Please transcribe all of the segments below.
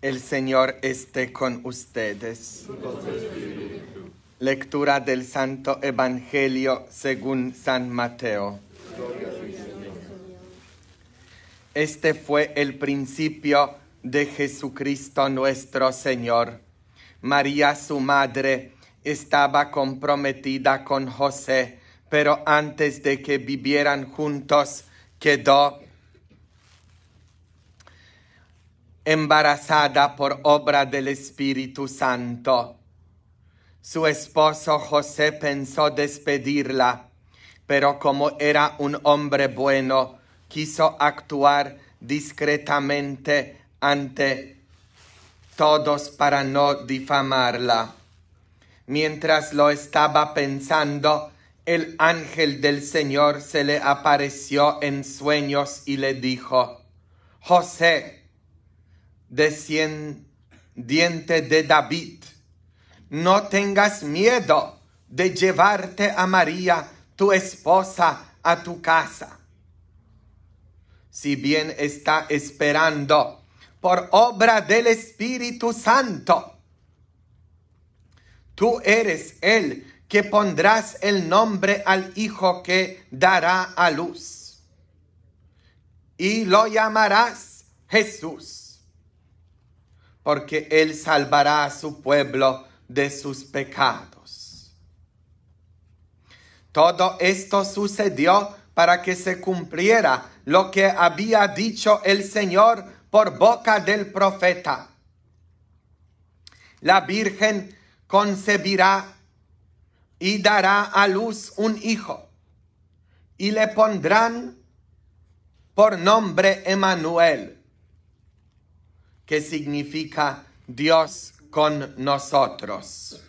El Señor esté con ustedes. Lectura del Santo Evangelio según San Mateo. Este fue el principio de Jesucristo nuestro Señor. María su madre estaba comprometida con José, pero antes de que vivieran juntos quedó embarazada por obra del Espíritu Santo. Su esposo José pensó despedirla, pero como era un hombre bueno, quiso actuar discretamente ante todos para no difamarla. Mientras lo estaba pensando, el ángel del Señor se le apareció en sueños y le dijo, José, descendiente de David, no tengas miedo de llevarte a María, tu esposa, a tu casa. Si bien está esperando por obra del Espíritu Santo, tú eres el que pondrás el nombre al hijo que dará a luz. Y lo llamarás Jesús porque Él salvará a su pueblo de sus pecados. Todo esto sucedió para que se cumpliera lo que había dicho el Señor por boca del profeta. La Virgen concebirá y dará a luz un hijo y le pondrán por nombre Emanuel que significa Dios con nosotros.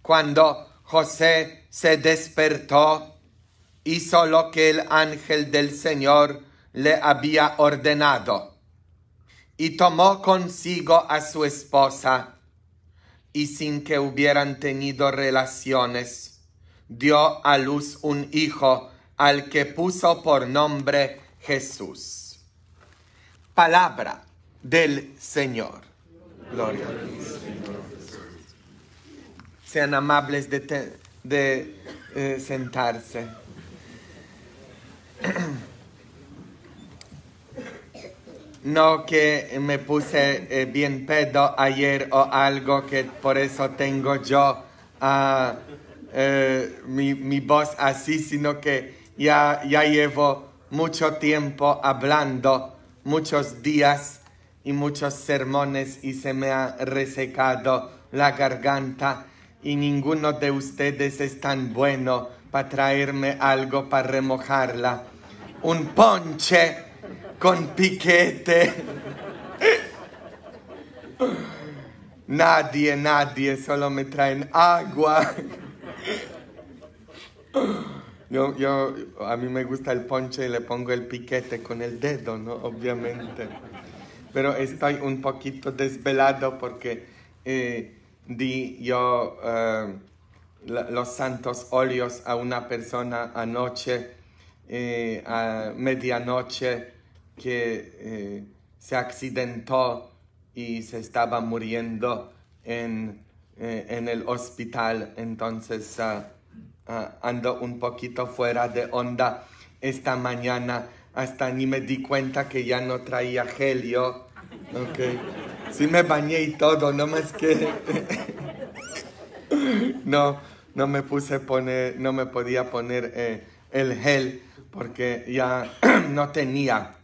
Cuando José se despertó, hizo lo que el ángel del Señor le había ordenado y tomó consigo a su esposa y sin que hubieran tenido relaciones, dio a luz un hijo al que puso por nombre Jesús. Palabra del Señor. Gloria Sean amables de, eh, sentarse. No que me puse eh, bien pedo ayer o algo que por eso tengo yo ah, eh, mi, voz así, sino que ya, ya llevo mucho tiempo hablando, muchos días y muchos sermones y se me ha resecado la garganta y ninguno de ustedes es tan bueno para traerme algo para remojarla. Un ponche con piquete. Nadie, nadie, solo me traen agua. Yo, yo, a mí me gusta el ponche y le pongo el piquete con el dedo, ¿no? Obviamente pero estoy un poquito desvelado porque eh, di yo eh, los santos óleos a una persona anoche, eh, a medianoche, que se accidentó y se estaba muriendo en, en el hospital. Entonces ah, ah, ando un poquito fuera de onda esta mañana hasta ni me di cuenta que ya no traía gel yo. Okay. Sí me bañé y todo, no más que... no, no me puse poner, no me podía poner eh, el gel porque ya no tenía.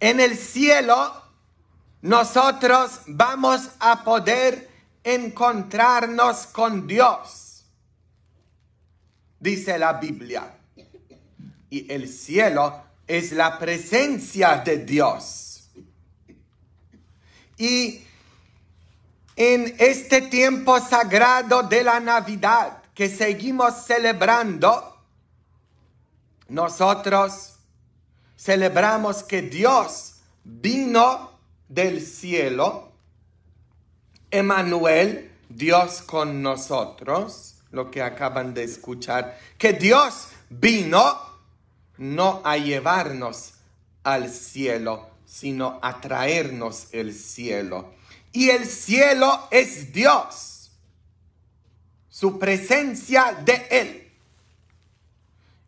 En el cielo nosotros vamos a poder encontrarnos con Dios, dice la Biblia y el cielo es la presencia de Dios. Y en este tiempo sagrado de la Navidad que seguimos celebrando, nosotros celebramos que Dios vino del cielo, Emanuel, Dios con nosotros, lo que acaban de escuchar, que Dios vino no a llevarnos al cielo, sino a traernos el cielo. Y el cielo es Dios, su presencia de Él.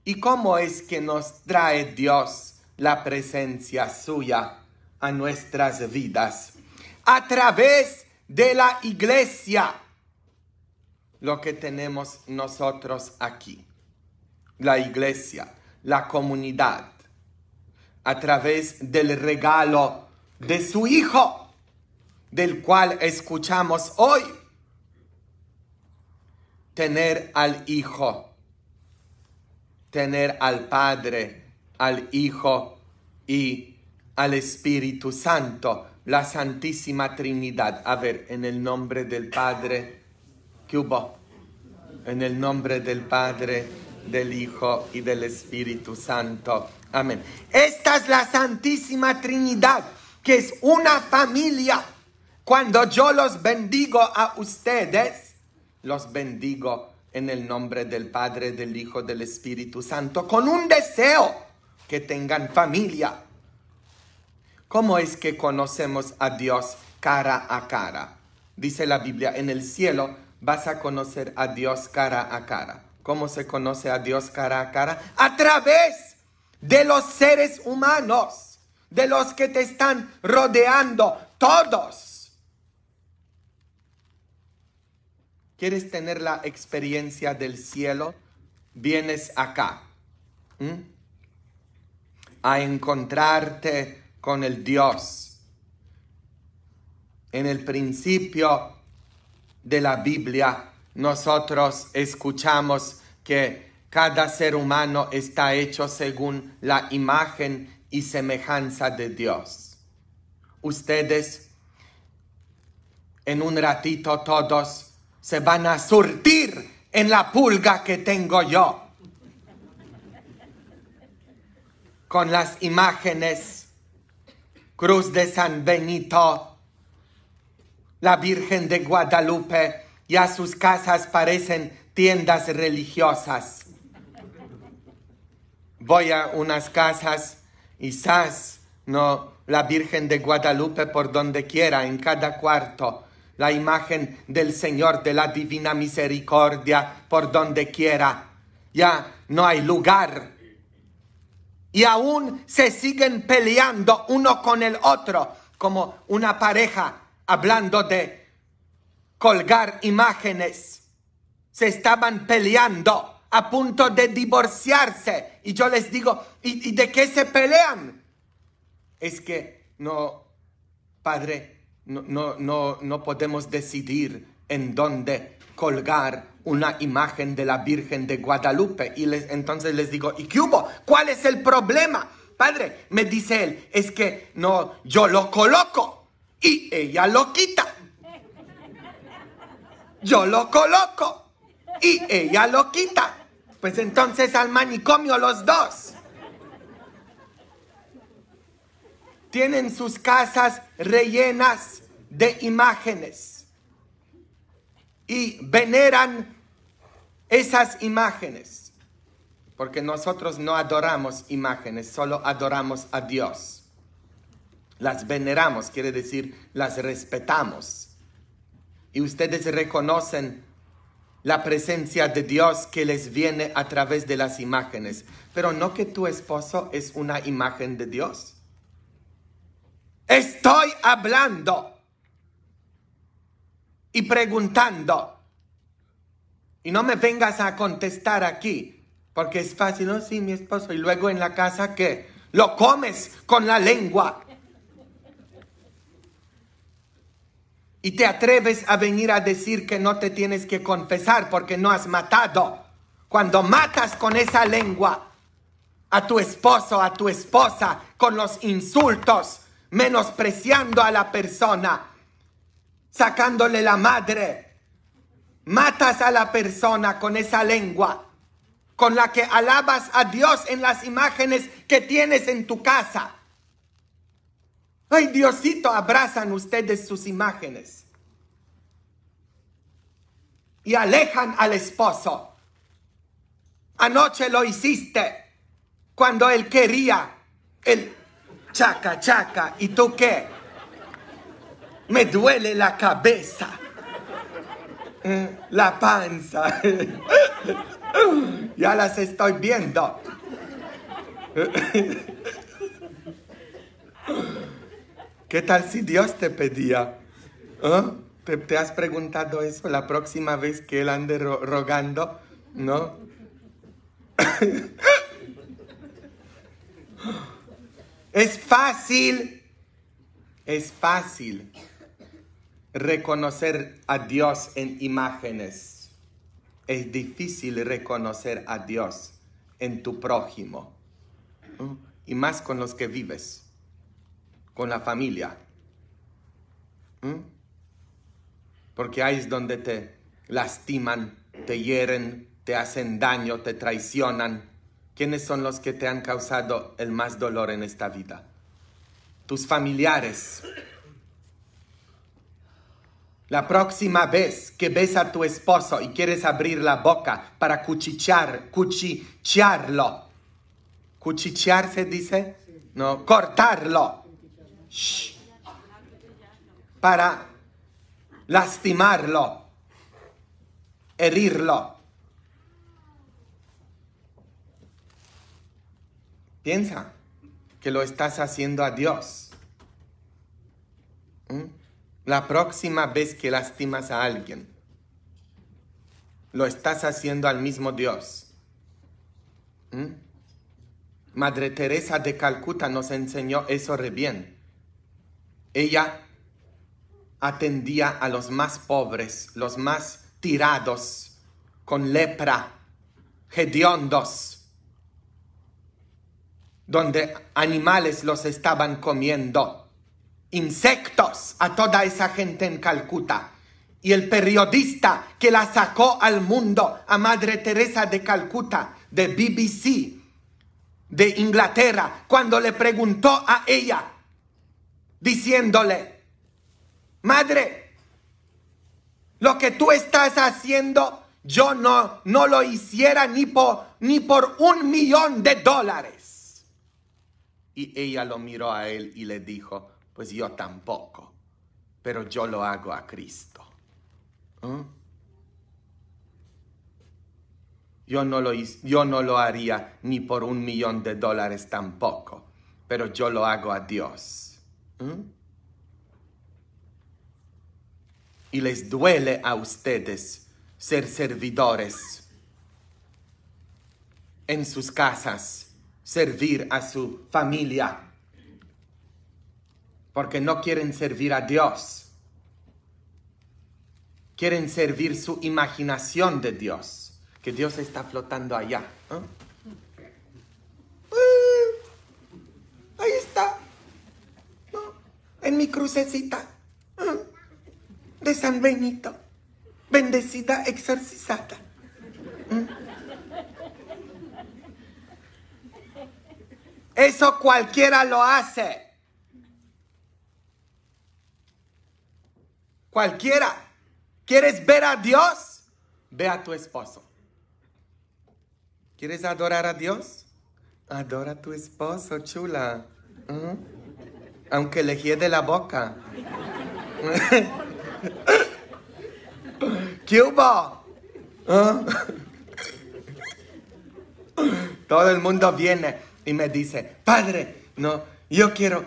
¿Y cómo es que nos trae Dios la presencia suya a nuestras vidas? A través de la iglesia, lo que tenemos nosotros aquí, la iglesia la comunidad a través del regalo de su Hijo, del cual escuchamos hoy. Tener al Hijo, tener al Padre, al Hijo y al Espíritu Santo, la Santísima Trinidad. A ver, en el nombre del Padre, ¿qué hubo? En el nombre del Padre del Hijo y del Espíritu Santo. Amén. Esta es la Santísima Trinidad, que es una familia. Cuando yo los bendigo a ustedes, los bendigo en el nombre del Padre, del Hijo, del Espíritu Santo, con un deseo que tengan familia. ¿Cómo es que conocemos a Dios cara a cara? Dice la Biblia, en el cielo vas a conocer a Dios cara a cara. ¿Cómo se conoce a Dios cara a cara? A través de los seres humanos, de los que te están rodeando, todos. ¿Quieres tener la experiencia del cielo? Vienes acá a encontrarte con el Dios. En el principio de la Biblia nosotros escuchamos que cada ser humano está hecho según la imagen y semejanza de Dios. Ustedes en un ratito todos se van a surtir en la pulga que tengo yo. Con las imágenes, Cruz de San Benito, la Virgen de Guadalupe, ya sus casas parecen tiendas religiosas. Voy a unas casas quizás, no, la Virgen de Guadalupe por donde quiera, en cada cuarto, la imagen del Señor de la Divina Misericordia por donde quiera. Ya no hay lugar. Y aún se siguen peleando uno con el otro, como una pareja hablando de colgar imágenes. Se estaban peleando, a punto de divorciarse. Y yo les digo, ¿y, de qué se pelean? Es que no, padre, no, no, no, no podemos decidir en dónde colgar una imagen de la Virgen de Guadalupe. Y les, entonces les digo, ¿y qué hubo? ¿Cuál es el problema? Padre, me dice él, es que no, yo lo coloco y ella lo quita yo lo coloco y ella lo quita. Pues entonces al manicomio los dos. Tienen sus casas rellenas de imágenes y veneran esas imágenes. Porque nosotros no adoramos imágenes, solo adoramos a Dios. Las veneramos, quiere decir, las respetamos y ustedes reconocen la presencia de Dios que les viene a través de las imágenes, pero no que tu esposo es una imagen de Dios. Estoy hablando y preguntando. Y no me vengas a contestar aquí, porque es fácil, ¿no? Sí, mi esposo. Y luego en la casa que lo comes con la lengua. y te atreves a venir a decir que no te tienes que confesar porque no has matado. Cuando matas con esa lengua a tu esposo, a tu esposa, con los insultos, menospreciando a la persona, sacándole la madre, matas a la persona con esa lengua con la que alabas a Dios en las imágenes que tienes en tu casa Ay, Diosito, abrazan ustedes sus imágenes. Y alejan al esposo. Anoche lo hiciste cuando él quería el chaca chaca. ¿Y tú qué? Me duele la cabeza. Eh, la panza. Ya las estoy viendo. ¿Qué tal si Dios te pedía? ¿Eh? ¿Te, has preguntado eso la próxima vez que Él ande rogando? ¿No? es fácil, es fácil reconocer a Dios en imágenes. Es difícil reconocer a Dios en tu prójimo. Y más con los que vives con la familia. ¿Mm? Porque ahí es donde te lastiman, te hieren, te hacen daño, te traicionan. ¿Quiénes son los que te han causado el más dolor en esta vida? Tus familiares. La próxima vez que ves a tu esposo y quieres abrir la boca para cuchichear, cuchichearlo. ¿Cuchichear se dice? No, cortarlo para lastimarlo, herirlo. Piensa que lo estás haciendo a Dios. ¿Mm? La próxima vez que lastimas a alguien, lo estás haciendo al mismo Dios. ¿Mm? Madre Teresa de Calcuta nos enseñó eso re bien ella atendía a los más pobres, los más tirados, con lepra, hediondos, donde animales los estaban comiendo, insectos a toda esa gente en Calcuta. Y el periodista que la sacó al mundo, a Madre Teresa de Calcuta, de BBC, de Inglaterra, cuando le preguntó a ella, diciéndole, madre, lo que tú estás haciendo, yo no, no lo hiciera ni por, ni por un millón de dólares. Y ella lo miró a él y le dijo, pues yo tampoco, pero yo lo hago a Cristo. ¿Mm? Yo no, lo, yo no lo haría ni por un millón de dólares tampoco, pero yo lo hago a Dios. Y les duele a ustedes ser servidores en sus casas, servir a su familia, porque no quieren servir a Dios, quieren servir su imaginación de Dios, que Dios está flotando allá. crucecita mm. de San Benito, bendecida, exorcizada. Mm. Eso cualquiera lo hace. Cualquiera. ¿Quieres ver a Dios? Ve a tu esposo. ¿Quieres adorar a Dios? Adora a tu esposo, chula. Mm. Aunque le de la boca. ¿Qué hubo? ¿Ah? Todo el mundo viene y me dice, padre, no, yo quiero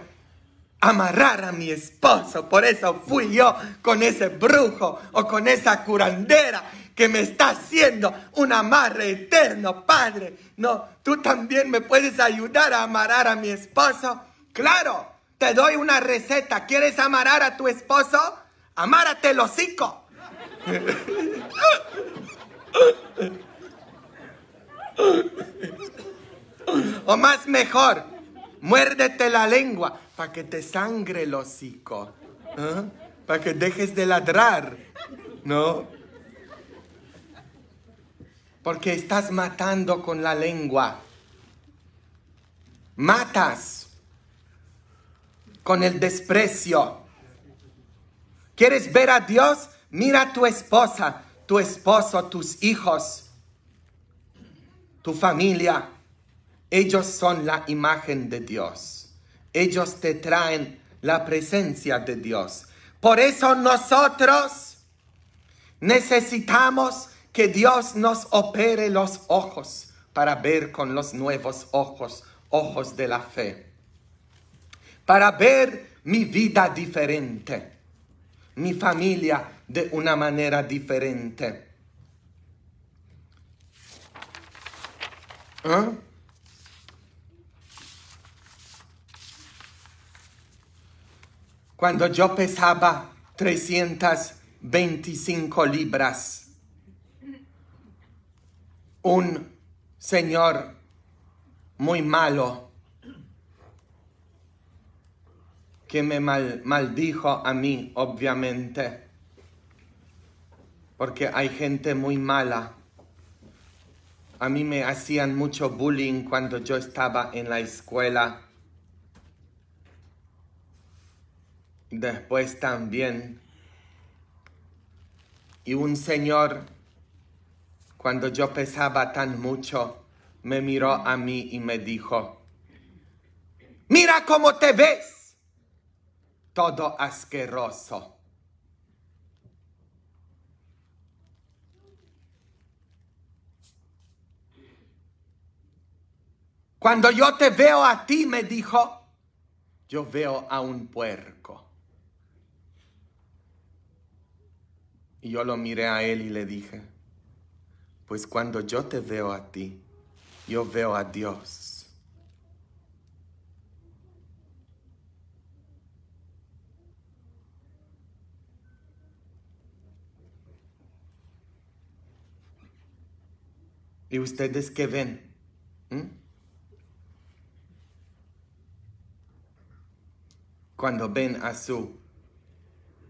amarrar a mi esposo. Por eso fui yo con ese brujo o con esa curandera que me está haciendo un amarre eterno, padre. No, tú también me puedes ayudar a amarrar a mi esposo. Claro. Te doy una receta. ¿Quieres amarar a tu esposo? Amárate el hocico. o más mejor, muérdete la lengua para que te sangre el hocico. ¿eh? Para que dejes de ladrar. ¿No? Porque estás matando con la lengua. Matas con el desprecio. ¿Quieres ver a Dios? Mira a tu esposa, tu esposo, tus hijos, tu familia. Ellos son la imagen de Dios. Ellos te traen la presencia de Dios. Por eso nosotros necesitamos que Dios nos opere los ojos para ver con los nuevos ojos, ojos de la fe para ver mi vida diferente, mi familia de una manera diferente. ¿Ah? Cuando yo pesaba 325 libras, un señor muy malo que me maldijo a mí, obviamente. Porque hay gente muy mala. A mí me hacían mucho bullying cuando yo estaba en la escuela. Después también. Y un señor, cuando yo pesaba tan mucho, me miró a mí y me dijo, mira cómo te ves todo asqueroso. Cuando yo te veo a ti, me dijo, yo veo a un puerco. Y yo lo miré a él y le dije, pues cuando yo te veo a ti, yo veo a Dios. ¿Y ustedes qué ven? ¿Mm? Cuando ven a su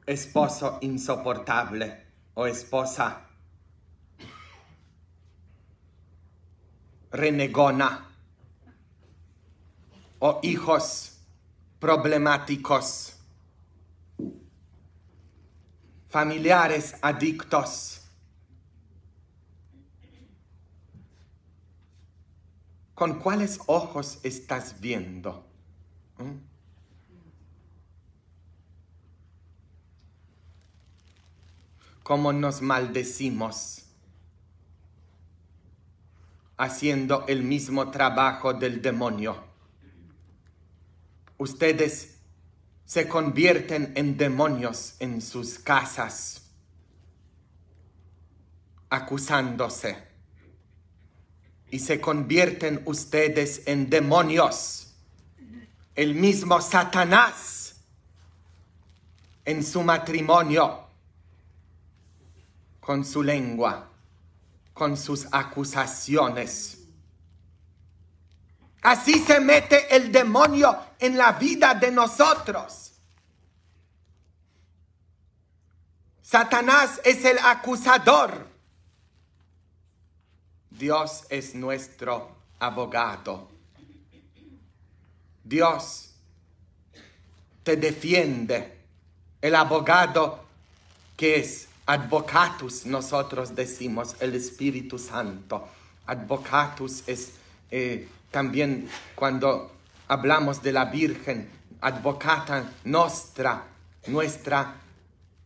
esposo insoportable o esposa renegona o hijos problemáticos, familiares adictos. ¿Con cuáles ojos estás viendo? ¿Mm? ¿Cómo nos maldecimos? Haciendo el mismo trabajo del demonio. Ustedes se convierten en demonios en sus casas, acusándose y se convierten ustedes en demonios. El mismo Satanás en su matrimonio, con su lengua, con sus acusaciones. Así se mete el demonio en la vida de nosotros. Satanás es el acusador Dios es nuestro abogado. Dios te defiende. El abogado que es advocatus, nosotros decimos el Espíritu Santo. Advocatus es eh, también cuando hablamos de la Virgen, advocata nuestra, nuestra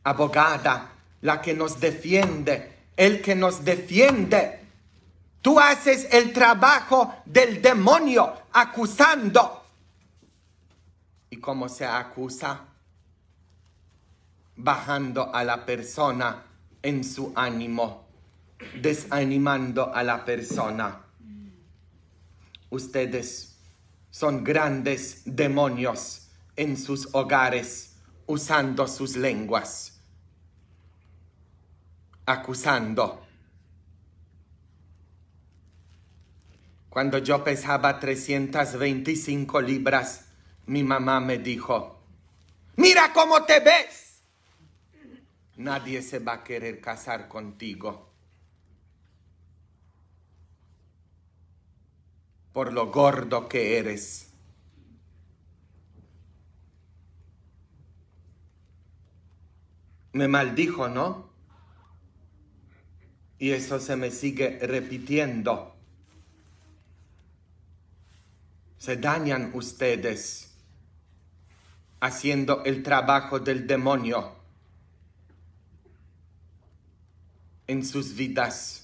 abogada, la que nos defiende, el que nos defiende Tú haces el trabajo del demonio acusando. ¿Y cómo se acusa? Bajando a la persona en su ánimo, desanimando a la persona. Ustedes son grandes demonios en sus hogares, usando sus lenguas, acusando Cuando yo pesaba 325 libras, mi mamá me dijo, mira cómo te ves. Nadie se va a querer casar contigo. Por lo gordo que eres. Me maldijo, ¿no? Y eso se me sigue repitiendo se dañan ustedes haciendo el trabajo del demonio en sus vidas.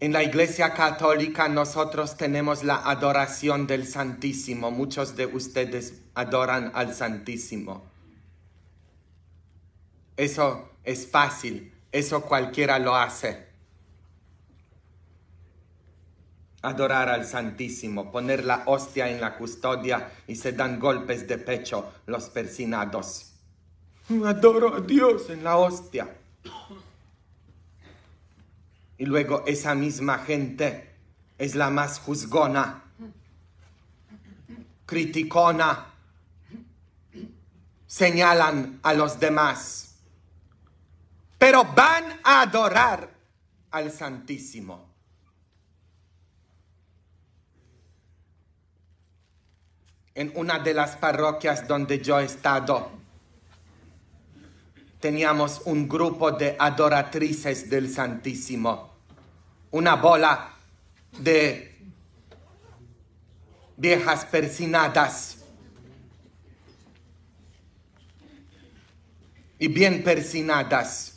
En la Iglesia Católica nosotros tenemos la adoración del Santísimo. Muchos de ustedes adoran al Santísimo. Eso es fácil, eso cualquiera lo hace. Adorar al Santísimo, poner la hostia en la custodia y se dan golpes de pecho los persinados. Adoro a Dios en la hostia. Y luego esa misma gente es la más juzgona, criticona, señalan a los demás pero van a adorar al Santísimo. En una de las parroquias donde yo he estado, teníamos un grupo de adoratrices del Santísimo, una bola de viejas persinadas y bien persinadas.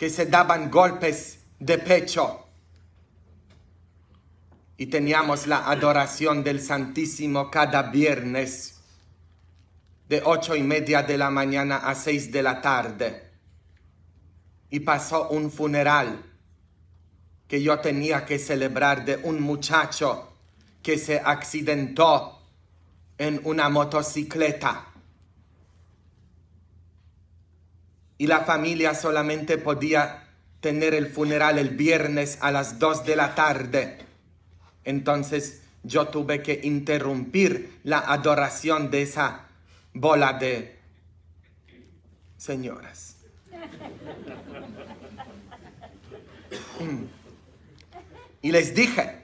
que se daban golpes de pecho. Y teníamos la adoración del Santísimo cada viernes de ocho y media de la mañana a seis de la tarde. Y pasó un funeral que yo tenía que celebrar de un muchacho que se accidentó en una motocicleta y la familia solamente podía tener el funeral el viernes a las dos de la tarde. Entonces yo tuve que interrumpir la adoración de esa bola de señoras. Y les dije,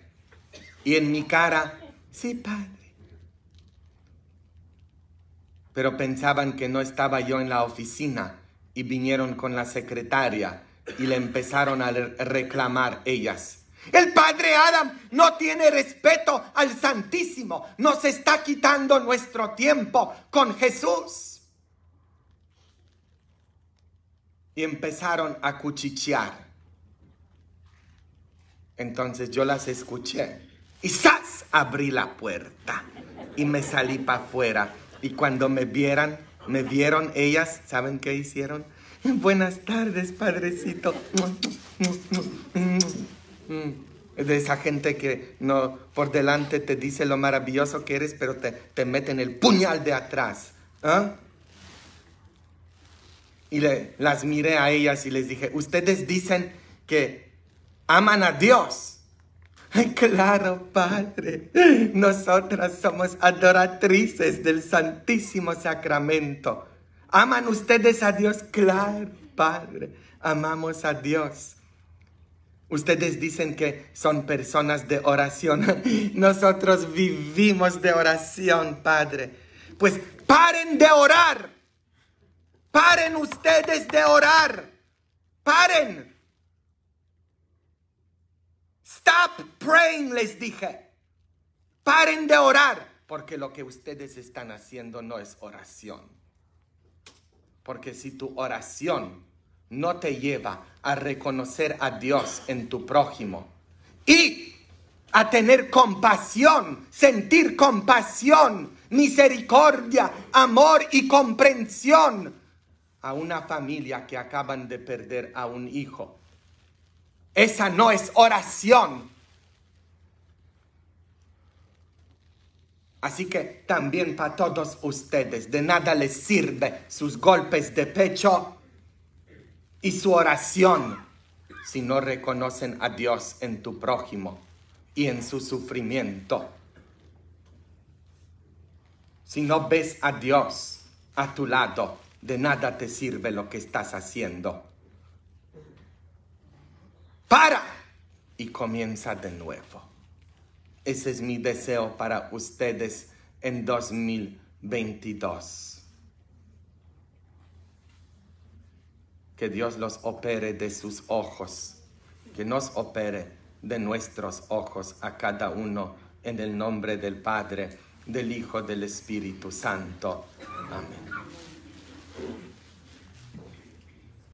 y en mi cara, sí, padre. Pero pensaban que no estaba yo en la oficina y vinieron con la secretaria y le empezaron a reclamar ellas. El padre Adam no tiene respeto al Santísimo, nos está quitando nuestro tiempo con Jesús. Y empezaron a cuchichear. Entonces yo las escuché y abrí la puerta y me salí para afuera. Y cuando me vieran, me vieron, ellas, ¿saben qué hicieron? Buenas tardes, padrecito. De esa gente que no por delante te dice lo maravilloso que eres, pero te, te meten el puñal de atrás. ¿ah? Y le, las miré a ellas y les dije, ustedes dicen que aman a Dios Claro, Padre, nosotras somos adoratrices del Santísimo Sacramento. ¿Aman ustedes a Dios? Claro, Padre, amamos a Dios. Ustedes dicen que son personas de oración. Nosotros vivimos de oración, Padre. Pues paren de orar. Paren ustedes de orar. Paren. Stop praying, les dije. Paren de orar, porque lo que ustedes están haciendo no es oración. Porque si tu oración no te lleva a reconocer a Dios en tu prójimo y a tener compasión, sentir compasión, misericordia, amor y comprensión a una familia que acaban de perder a un hijo, esa no es oración. Así que también para todos ustedes, de nada les sirve sus golpes de pecho y su oración si no reconocen a Dios en tu prójimo y en su sufrimiento. Si no ves a Dios a tu lado, de nada te sirve lo que estás haciendo para y comienza de nuevo. Ese es mi deseo para ustedes en 2022. Que Dios los opere de sus ojos, que nos opere de nuestros ojos a cada uno en el nombre del Padre, del Hijo, del Espíritu Santo. Amén.